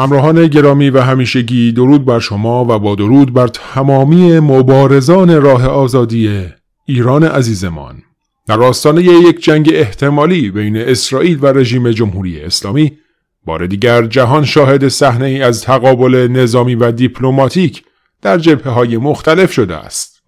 همراهان گرامی و همیشگی درود بر شما و با درود بر تمامی مبارزان راه آزادی ایران عزیزمان در راستانه یک جنگ احتمالی بین اسرائیل و رژیم جمهوری اسلامی بار دیگر جهان شاهد صحنه ای از تقابل نظامی و دیپلماتیک در جبه های مختلف شده است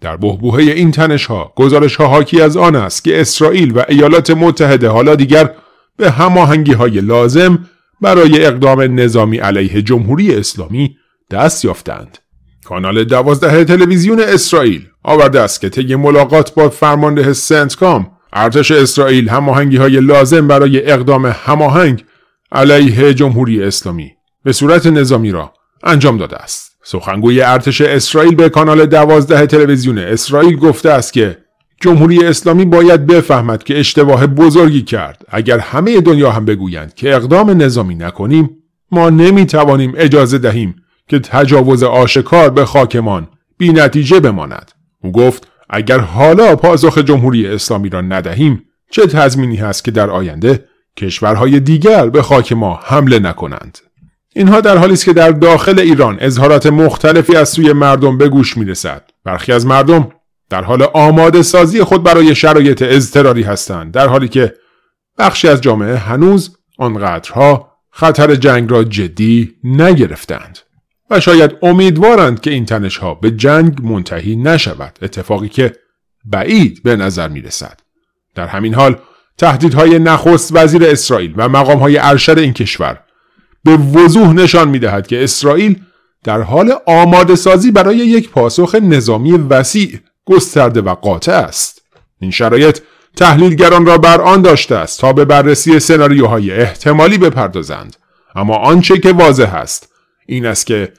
در بهبوهه این تنش ها گزارش ها حاکی از آن است که اسرائیل و ایالات متحده حالا دیگر به هماهنگی های لازم برای اقدام نظامی علیه جمهوری اسلامی دست یافتند. کانال دوازده تلویزیون اسرائیل آورده است که طی ملاقات با فرمانده سنت کام ارتش اسرائیل هماهنگی های لازم برای اقدام هماهنگ علیه جمهوری اسلامی به صورت نظامی را انجام داده است. سخنگوی ارتش اسرائیل به کانال دوازده تلویزیون اسرائیل گفته است که جمهوری اسلامی باید بفهمد که اشتباه بزرگی کرد اگر همه دنیا هم بگویند که اقدام نظامی نکنیم ما نمیتوانیم اجازه دهیم که تجاوز آشکار به خاکمان بی نتیجه بماند او گفت اگر حالا پاسخ جمهوری اسلامی را ندهیم چه تضمینی هست که در آینده کشورهای دیگر به خاک ما حمله نکنند اینها در حالی است که در داخل ایران اظهارات مختلفی از سوی مردم به گوش میرسد برخی از مردم در حال آماده سازی خود برای شرایط اضطراری هستند در حالی که بخشی از جامعه هنوز آنقدرها خطر جنگ را جدی نگرفتند و شاید امیدوارند که این تنش ها به جنگ منتهی نشود اتفاقی که بعید به نظر می رسد در همین حال تهدیدهای نخست وزیر اسرائیل و مقام های ارشد این کشور به وضوح نشان می دهد که اسرائیل در حال آماده سازی برای یک پاسخ نظامی وسیع گسترده و قاطع است این شرایط تحلیلگران را بر آن داشته است تا به بررسی سناریوهای احتمالی بپردازند اما آنچه که واضح است این است که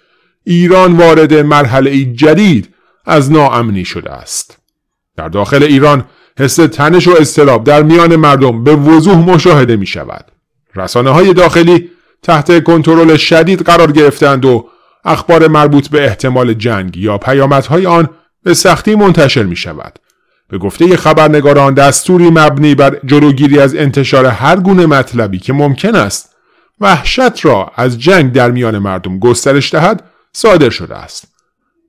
ایران وارد مرحله جدید از ناامنی شده است در داخل ایران حس تنش و اضطراب در میان مردم به وضوح مشاهده می شود رسانه های داخلی تحت کنترل شدید قرار گرفتند و اخبار مربوط به احتمال جنگ یا پیامدهای آن به سختی منتشر می شود. به گفته خبرنگاران دستوری مبنی بر جلوگیری از انتشار هر گونه مطلبی که ممکن است وحشت را از جنگ در میان مردم گسترش دهد صادر شده است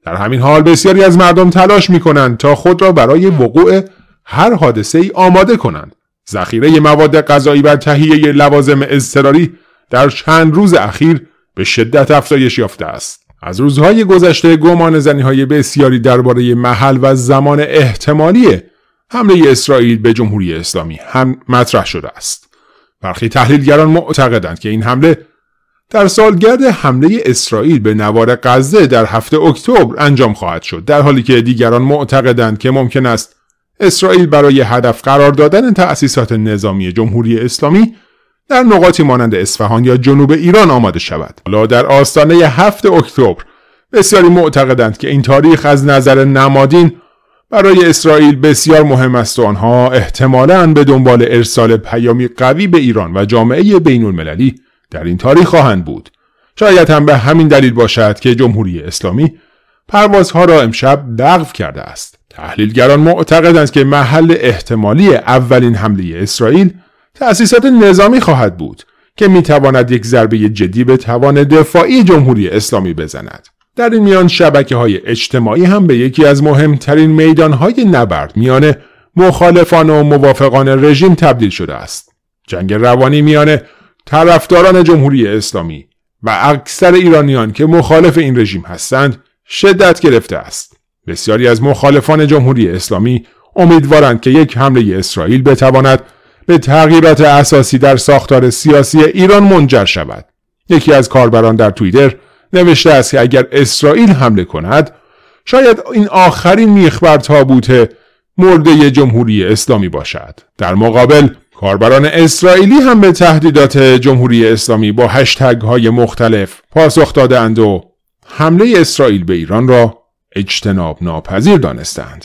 در همین حال بسیاری از مردم تلاش می کنند تا خود را برای وقوع هر حادثه ای آماده کنند ذخیره مواد غذایی و تهیه لوازم اضطراری در چند روز اخیر به شدت افزایش یافته است از روزهای گذشته گمان زنی های بسیاری درباره محل و زمان احتمالی حمله اسرائیل به جمهوری اسلامی هم مطرح شده است. برخی تحلیلگران معتقدند که این حمله در سالگرد حمله اسرائیل به نوار غزه در هفته اکتبر انجام خواهد شد در حالی که دیگران معتقدند که ممکن است اسرائیل برای هدف قرار دادن تأسیسات نظامی جمهوری اسلامی در نقاطی مانند اصفهان یا جنوب ایران آماده شود حالا در آستانه 7 اکتبر بسیاری معتقدند که این تاریخ از نظر نمادین برای اسرائیل بسیار مهم است و آنها احتمالاً به دنبال ارسال پیامی قوی به ایران و جامعه بین المللی در این تاریخ خواهند بود شاید هم به همین دلیل باشد که جمهوری اسلامی پروازها را امشب لغو کرده است تحلیلگران معتقدند که محل احتمالی اولین حمله اسرائیل تأسیسات نظامی خواهد بود که میتواند یک ضربه جدی به توان دفاعی جمهوری اسلامی بزند در این میان شبکه های اجتماعی هم به یکی از مهمترین میدان های نبرد میان مخالفان و موافقان رژیم تبدیل شده است جنگ روانی میان طرفداران جمهوری اسلامی و اکثر ایرانیان که مخالف این رژیم هستند شدت گرفته است بسیاری از مخالفان جمهوری اسلامی امیدوارند که یک حمله اسرائیل بتواند به تغییرات اساسی در ساختار سیاسی ایران منجر شود یکی از کاربران در توییتر نوشته است که اگر اسرائیل حمله کند شاید این آخرین میخبر بر تابوت مرده جمهوری اسلامی باشد در مقابل کاربران اسرائیلی هم به تهدیدات جمهوری اسلامی با هشتگ های مختلف پاسخ دادند و حمله اسرائیل به ایران را اجتناب ناپذیر دانستند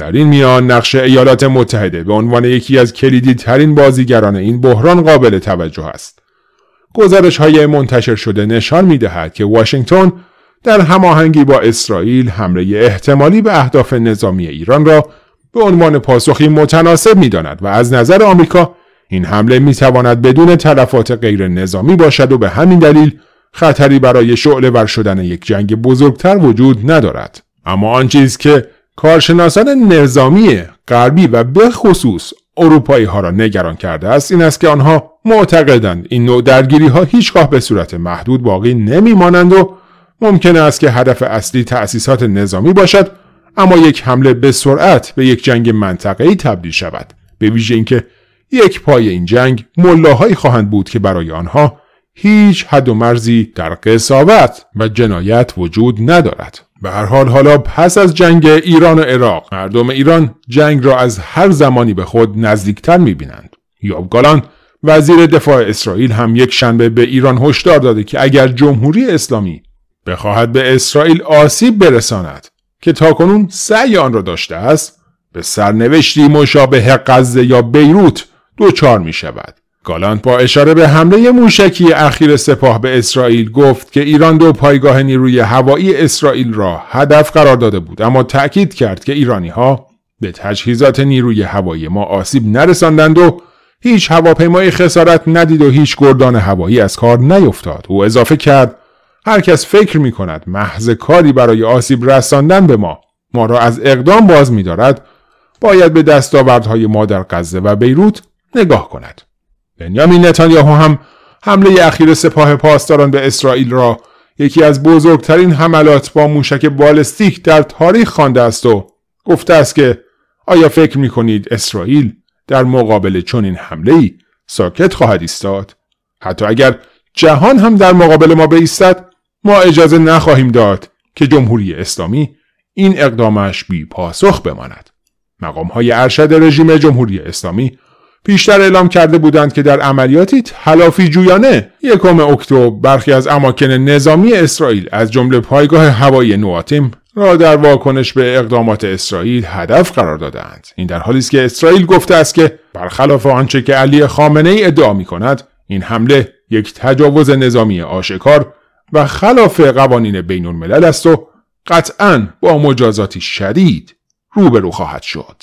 در این میان نقش ایالات متحده به عنوان یکی از کلیدی ترین بازیگران این بحران قابل توجه است. گزارش های منتشر شده نشان می دهد که واشنگتن در هماهنگی با اسرائیل حمله احتمالی به اهداف نظامی ایران را به عنوان پاسخی متناسب می داند و از نظر آمریکا این حمله می تواند بدون تلفات غیر نظامی باشد و به همین دلیل خطری برای شعله ور شدن یک جنگ بزرگتر وجود ندارد. اما آن چیز که کارشناسان نظامی غربی و به خصوص اروپایی ها را نگران کرده است این است که آنها معتقدند این نوع درگیری ها هیچگاه به صورت محدود باقی نمیمانند و ممکن است که هدف اصلی تأسیسات نظامی باشد اما یک حمله به سرعت به یک جنگ منطقه‌ای تبدیل شود به ویژه اینکه یک پای این جنگ ملاهایی خواهند بود که برای آنها هیچ حد و مرزی در قصاوت و جنایت وجود ندارد به هر حال حالا پس از جنگ ایران و عراق مردم ایران جنگ را از هر زمانی به خود نزدیکتر میبینند یاب گالان وزیر دفاع اسرائیل هم یک شنبه به ایران هشدار داده که اگر جمهوری اسلامی بخواهد به اسرائیل آسیب برساند که تاکنون سعی آن را داشته است به سرنوشتی مشابه غزه یا بیروت دوچار می شود گالانت با اشاره به حمله موشکی اخیر سپاه به اسرائیل گفت که ایران دو پایگاه نیروی هوایی اسرائیل را هدف قرار داده بود اما تأکید کرد که ایرانی ها به تجهیزات نیروی هوایی ما آسیب نرساندند و هیچ هواپیمایی خسارت ندید و هیچ گردان هوایی از کار نیفتاد او اضافه کرد هر کس فکر می کند محض کاری برای آسیب رساندن به ما ما را از اقدام باز می دارد باید به دستاوردهای ما در غزه و بیروت نگاه کند بنیامین نتانیاهو هم حمله اخیر سپاه پاسداران به اسرائیل را یکی از بزرگترین حملات با موشک بالستیک در تاریخ خوانده است و گفته است که آیا فکر می کنید اسرائیل در مقابل چنین حمله ای ساکت خواهد ایستاد حتی اگر جهان هم در مقابل ما بایستد ما اجازه نخواهیم داد که جمهوری اسلامی این اقدامش بی پاسخ بماند مقام های ارشد رژیم جمهوری اسلامی پیشتر اعلام کرده بودند که در عملیاتی حلافی جویانه یکم اکتبر برخی از اماکن نظامی اسرائیل از جمله پایگاه هوایی نواتیم را در واکنش به اقدامات اسرائیل هدف قرار دادند این در حالی است که اسرائیل گفته است که برخلاف آنچه که علی خامنه ای ادعا می کند این حمله یک تجاوز نظامی آشکار و خلاف قوانین بین الملل است و قطعا با مجازاتی شدید روبرو خواهد شد